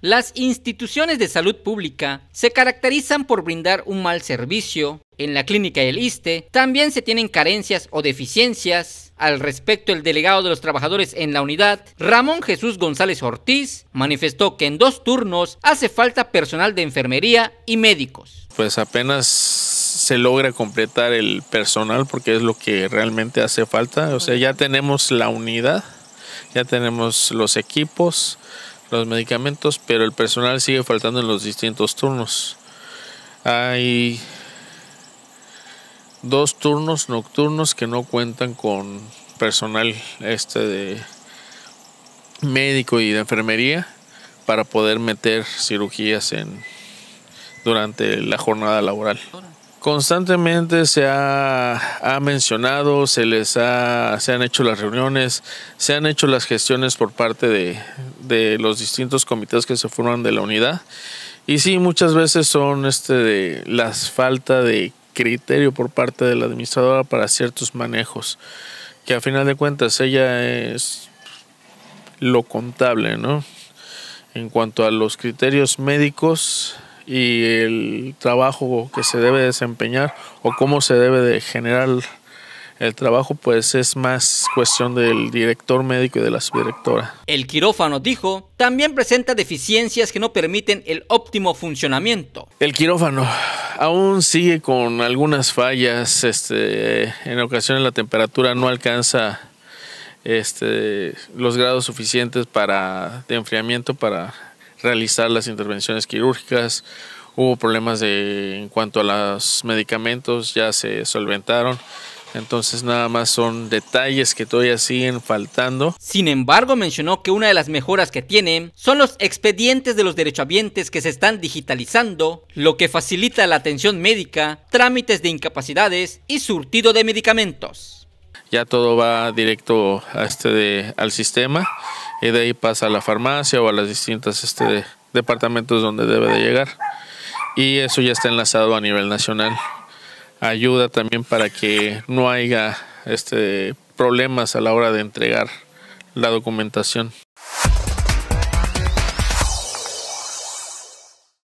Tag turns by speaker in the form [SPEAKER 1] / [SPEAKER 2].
[SPEAKER 1] Las instituciones de salud pública se caracterizan por brindar un mal servicio. En la clínica del ISTE también se tienen carencias o deficiencias. Al respecto, el delegado de los trabajadores en la unidad, Ramón Jesús González Ortiz, manifestó que en dos turnos hace falta personal de enfermería y médicos.
[SPEAKER 2] Pues apenas se logra completar el personal porque es lo que realmente hace falta. O sea, ya tenemos la unidad, ya tenemos los equipos los medicamentos, pero el personal sigue faltando en los distintos turnos. Hay dos turnos nocturnos que no cuentan con personal este de médico y de enfermería para poder meter cirugías en durante la jornada laboral. Constantemente se ha, mencionado, se les ha, se han hecho las reuniones, se han hecho las gestiones por parte de, de los distintos comités que se forman de la unidad. Y sí, muchas veces son este de las falta de criterio por parte de la administradora para ciertos manejos, que a final de cuentas ella es lo contable, ¿no? En cuanto a los criterios médicos y el trabajo que se debe desempeñar o cómo se debe de generar el trabajo pues es más cuestión del director médico y de la subdirectora.
[SPEAKER 1] El quirófano dijo, también presenta deficiencias que no permiten el óptimo funcionamiento. El quirófano aún sigue
[SPEAKER 2] con algunas fallas, este, en ocasiones la temperatura no alcanza este, los grados suficientes para, de enfriamiento para realizar las intervenciones quirúrgicas. Hubo problemas en cuanto a los medicamentos, ya se solventaron entonces nada más son detalles que todavía
[SPEAKER 1] siguen faltando. Sin embargo, mencionó que una de las mejoras que tienen son los expedientes de los derechohabientes que se están digitalizando, lo que facilita la atención médica, trámites de incapacidades y surtido de medicamentos.
[SPEAKER 2] Ya todo va directo este al sistema y de ahí pasa a la farmacia o a las distintas este, departamentos donde debe de llegar. Y eso ya está enlazado a nivel nacional ayuda también para que no haya este problemas a la hora de entregar la documentación.